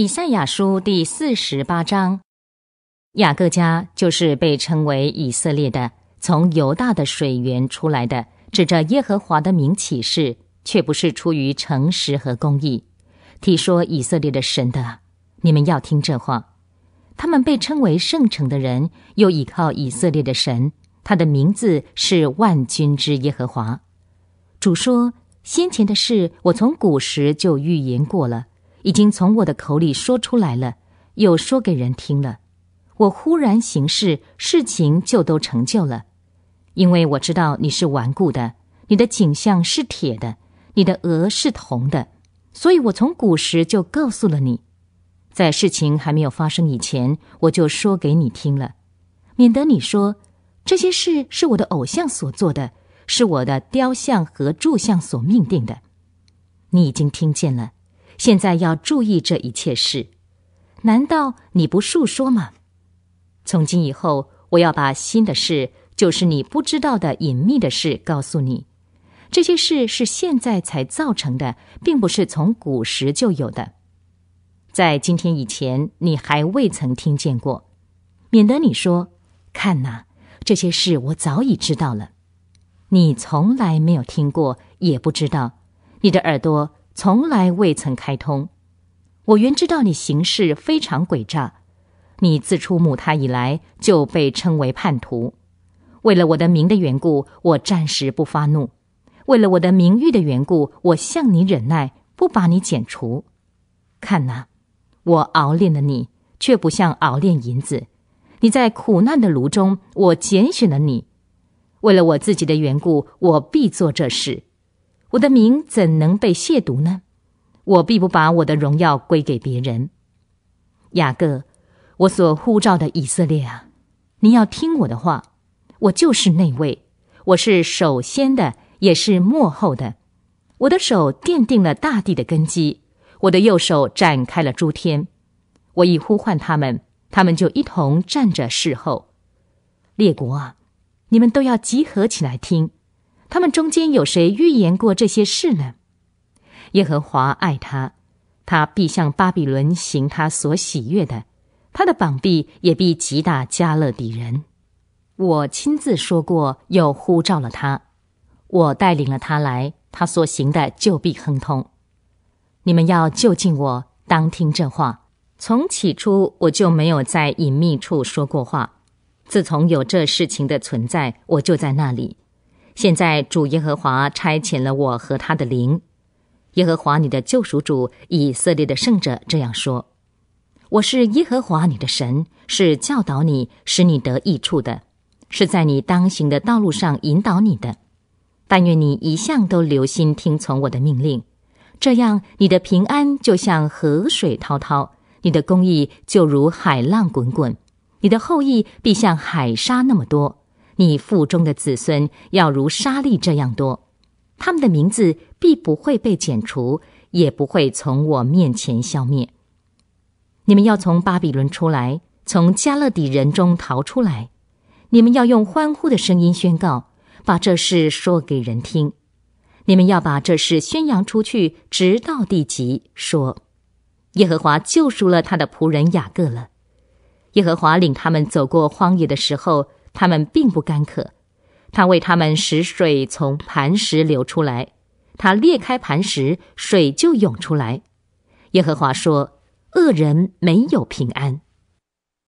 以赛亚书第四十八章，雅各家就是被称为以色列的，从犹大的水源出来的，指着耶和华的名起誓，却不是出于诚实和公义，替说以色列的神的。你们要听这话：他们被称为圣城的人，又倚靠以色列的神，他的名字是万军之耶和华。主说：先前的事，我从古时就预言过了。已经从我的口里说出来了，又说给人听了，我忽然行事，事情就都成就了，因为我知道你是顽固的，你的景象是铁的，你的额是铜的，所以我从古时就告诉了你，在事情还没有发生以前，我就说给你听了，免得你说这些事是我的偶像所做的，是我的雕像和柱像所命定的，你已经听见了。现在要注意这一切事，难道你不述说吗？从今以后，我要把新的事，就是你不知道的隐秘的事，告诉你。这些事是现在才造成的，并不是从古时就有的。在今天以前，你还未曾听见过，免得你说：“看呐，这些事我早已知道了。”你从来没有听过，也不知道，你的耳朵。从来未曾开通。我原知道你行事非常诡诈，你自出母胎以来就被称为叛徒。为了我的名的缘故，我暂时不发怒；为了我的名誉的缘故，我向你忍耐，不把你剪除。看呐，我熬炼了你，却不像熬炼银子。你在苦难的炉中，我拣选了你。为了我自己的缘故，我必做这事。我的名怎能被亵渎呢？我必不把我的荣耀归给别人。雅各，我所呼召的以色列啊，你要听我的话。我就是那位，我是首先的，也是末后的。我的手奠定了大地的根基，我的右手展开了诸天。我一呼唤他们，他们就一同站着侍候。列国啊，你们都要集合起来听。他们中间有谁预言过这些事呢？耶和华爱他，他必向巴比伦行他所喜悦的，他的膀臂也必击打加勒比人。我亲自说过，又呼召了他，我带领了他来，他所行的就必亨通。你们要就近我，当听这话。从起初我就没有在隐秘处说过话，自从有这事情的存在，我就在那里。现在主耶和华差遣了我和他的灵，耶和华你的救赎主以色列的圣者这样说：“我是耶和华你的神，是教导你使你得益处的，是在你当行的道路上引导你的。但愿你一向都留心听从我的命令，这样你的平安就像河水滔滔，你的公义就如海浪滚滚，你的后裔必像海沙那么多。”你腹中的子孙要如沙粒这样多，他们的名字必不会被剪除，也不会从我面前消灭。你们要从巴比伦出来，从加勒底人中逃出来，你们要用欢呼的声音宣告，把这事说给人听。你们要把这事宣扬出去，直到地极，说：耶和华救赎了他的仆人雅各了。耶和华领他们走过荒野的时候。他们并不干渴，他为他们使水从磐石流出来，他裂开磐石，水就涌出来。耶和华说：“恶人没有平安。”